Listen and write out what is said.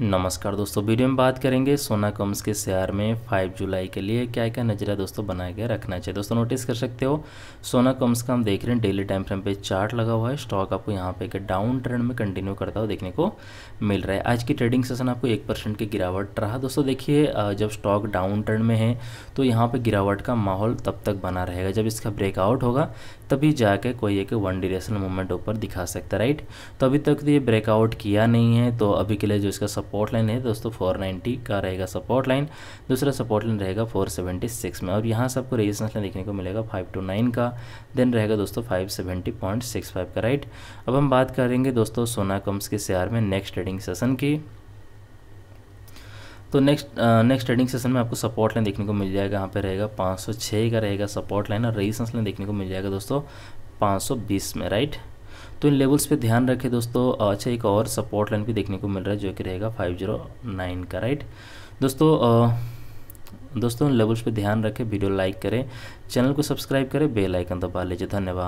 नमस्कार दोस्तों वीडियो में बात करेंगे सोना कम्स के शेयर में 5 जुलाई के लिए क्या क्या नजरिया दोस्तों बना के रखना चाहिए दोस्तों नोटिस कर सकते हो सोना कम्स का हम देख रहे हैं डेली टाइम फ्रेम पे चार्ट लगा हुआ है स्टॉक आपको यहाँ पे एक डाउन ट्रेंड में कंटिन्यू करता हुआ देखने को मिल रहा है आज की ट्रेडिंग सेशन आपको एक परसेंट की गिरावट रहा दोस्तों देखिए जब स्टॉक डाउन ट्रेंड में है तो यहाँ पर गिरावट का माहौल तब तक बना रहेगा जब इसका ब्रेकआउट होगा तभी जाके कोई एक वन डिरेशनल मूवमेंट ऊपर दिखा सकता है राइट तो अभी तक तो ये ब्रेकआउट किया नहीं है तो अभी के लिए जो इसका सपोर्ट लाइन है दोस्तों 490 का रहेगा सपोर्ट लाइन दूसरा सपोर्ट लाइन रहेगा 476 में और यहाँ से आपको रेजिस्टेंस लाइन देखने को मिलेगा 529 का देन रहेगा दोस्तों 570.65 का राइट अब हम बात करेंगे दोस्तों सोना कम्स के शेयर में नेक्स्ट ट्रेडिंग सेशन की तो नेक्स्ट नेक्स्ट ट्रेडिंग सेशन में आपको सपोर्ट लाइन देखने को मिल जाएगा यहाँ पे रहेगा 506 का रहेगा सपोर्ट लाइन और रेजिस्टेंस लाइन देखने को मिल जाएगा दोस्तों 520 में राइट तो इन लेवल्स पे ध्यान रखें दोस्तों अच्छा एक और सपोर्ट लाइन भी देखने को मिल रहा है जो कि रहेगा फाइव जीरो नाइन का राइट दोस्तों दोस्तों इन लेवल्स पे ध्यान रखें वीडियो लाइक करें चैनल को सब्सक्राइब करें बेलाइकन दबा लीजिए धन्यवाद